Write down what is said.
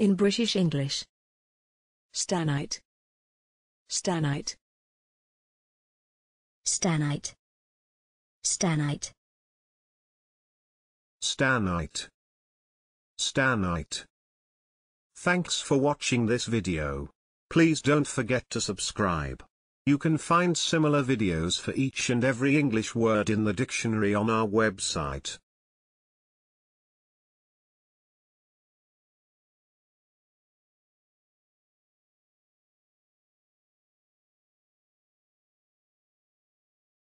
in British English. Stanite. Stanite. Stanite. Stanite. Stanite. Stanite. Thanks for watching this video. Please don't forget to subscribe. You can find similar videos for each and every English word in the dictionary on our website.